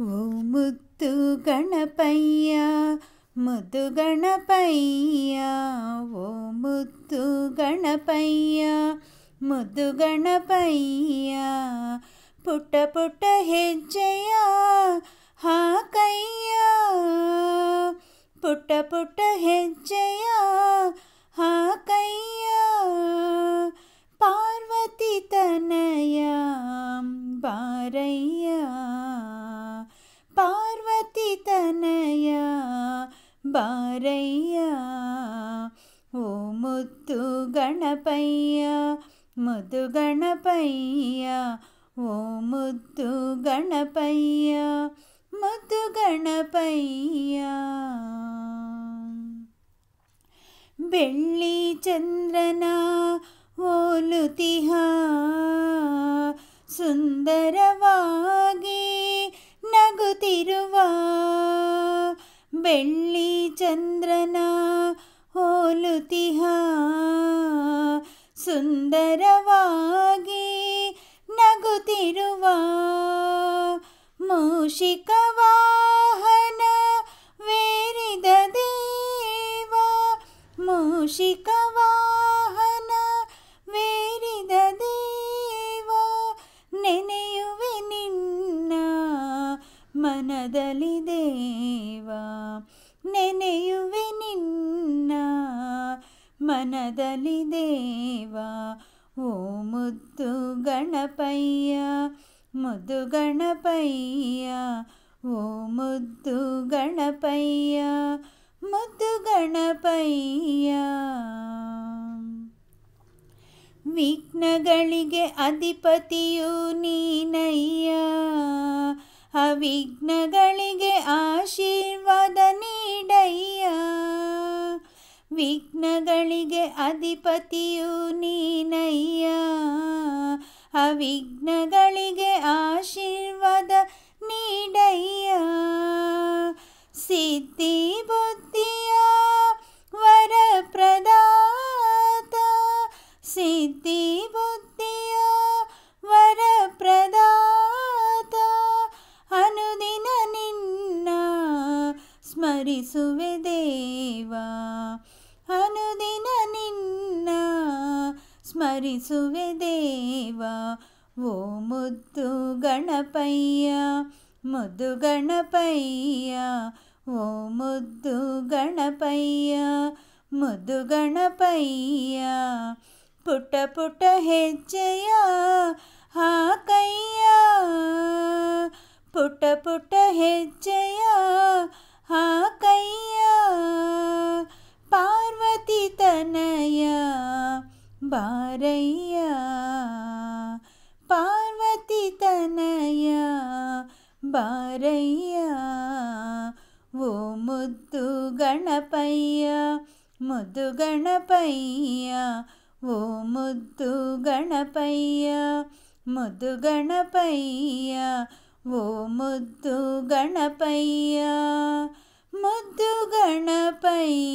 ఓ ముద్దు గణపయ్య ముద్దు గణపయ్య ఓ ముద్దు గణపయ్య ముద్దు గణపయ్య పుట్ట పుట్ట హెజ్జయ ಹಾಕಯ್ಯ ಪುಟ್ಟ ಪುಟ್ಟ ಹೆಜ್ಜೆಯ ಮುತ್ತು ಗಣಪಯ್ಯ ಮುದ್ದು ಗಣಪಯ್ಯ ಓ ಮುತ್ತು ಗಣಪಯ್ಯ ಮುದ್ದು ಗಣಪಯ್ಯ ಬೆಳ್ಳಿ ಚಂದ್ರನ ಓಲುತಿಹ ಸುಂದರವಾಗಿ ನಗುತಿರುವ ಬೆಳ್ಳಿ ಚಂದ್ರನ ಸುಂದರವಾಗಿ ನಗುತ್ತಿರುವ ಮೂಷಿಕ ವಾಹನ ವೇರಿದ ದೇವ ಮೂಷಿಕ ವಾಹನ ವೇರಿದ ದೇವ ನೆನೆಯುವೆ ನಿನ್ನ ಮನದಲ್ಲಿ ದೇವ ನೆನೆಯು ಮನದಲ್ಲಿ ದೇವ ಓ ಮುದ್ದು ಗಣಪಯ್ಯ ಮುದ್ದು ಗಣಪಯ್ಯ ಓ ಮುದ್ದು ಗಣಪಯ್ಯ ಮುದ್ದು ಗಣಪಯ್ಯ ವಿಘ್ನಗಳಿಗೆ ಅಧಿಪತಿಯು ನೀನಯ್ಯ ಅವಿಘ್ನಗಳಿಗೆ ಆಶೀರ್ವಾದ ನೀಡಯ್ಯ ವಿಘ್ನ ಅಧಿಪತಿಯು ನೀನಯ್ಯ ಅವಿಘ್ನಗಳಿಗೆ ಆಶೀರ್ವಾದ ನೀಡಯ್ಯ ಸಿದ್ಧಿ ಬುದ್ಧಿಯ ವರಪ್ರದಾತ ಸಿದ್ಧಿ ಬುದ್ಧಿಯ ವರಪ್ರದಾತ ಅನುದಿನ ನಿನ್ನ ಸ್ಮರಿಸುವೆ ದೇವ ಅನುದಿನ ಸ್ಮರಿಸುವೆ ದೇವ ಓ ಮುದ್ದು ಗಣಪಯ್ಯ ಮುದ್ದು ಗಣಪಯ್ಯ ಓ ಮುದ್ದು ಗಣಪಯ್ಯ ಮುದ್ದು ಗಣಪಯ್ಯ ಪುಟ್ಟ ಪುಟ್ಟ ಹೆಜ್ಜೆಯ ಹಾಕಯ್ಯ ಪುಟ್ಟ ಪುಟ್ಟ ಹೆಜ್ಜೆಯ పారయ్యా పార్వతి తనయ బారయ్యా ఓ ముద్దు గణపయ్య ముద్దు గణపయ్య ఓ ముద్దు గణపయ్య ముద్దు గణపయ్య ఓ ముద్దు గణపయ్య ముద్దు గణపయ్య